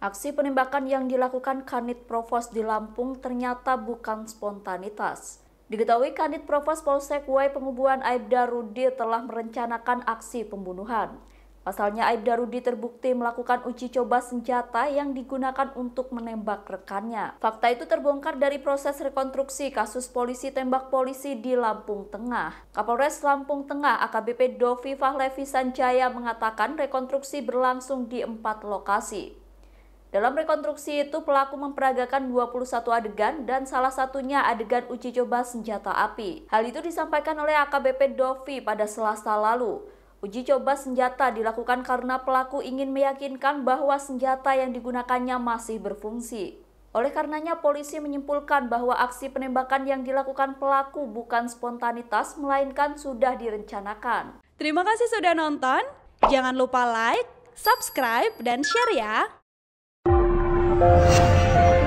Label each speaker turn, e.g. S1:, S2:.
S1: Aksi penembakan yang dilakukan Kanit Provos di Lampung ternyata bukan spontanitas. Diketahui Kanit Provos Polsek Wai Pengubuan Aibda Rudi telah merencanakan aksi pembunuhan. Pasalnya Aibda Rudi terbukti melakukan uji coba senjata yang digunakan untuk menembak rekannya. Fakta itu terbongkar dari proses rekonstruksi kasus polisi tembak polisi di Lampung Tengah. Kapolres Lampung Tengah AKBP Dovi Fahlevi Sanjaya mengatakan rekonstruksi berlangsung di empat lokasi. Dalam rekonstruksi itu, pelaku memperagakan 21 adegan dan salah satunya adegan uji coba senjata api. Hal itu disampaikan oleh AKBP Dovi pada selasa lalu. Uji coba senjata dilakukan karena pelaku ingin meyakinkan bahwa senjata yang digunakannya masih berfungsi. Oleh karenanya, polisi menyimpulkan bahwa aksi penembakan yang dilakukan pelaku bukan spontanitas, melainkan sudah direncanakan.
S2: Terima kasih sudah nonton. Jangan lupa like, subscribe, dan share ya! Thank you.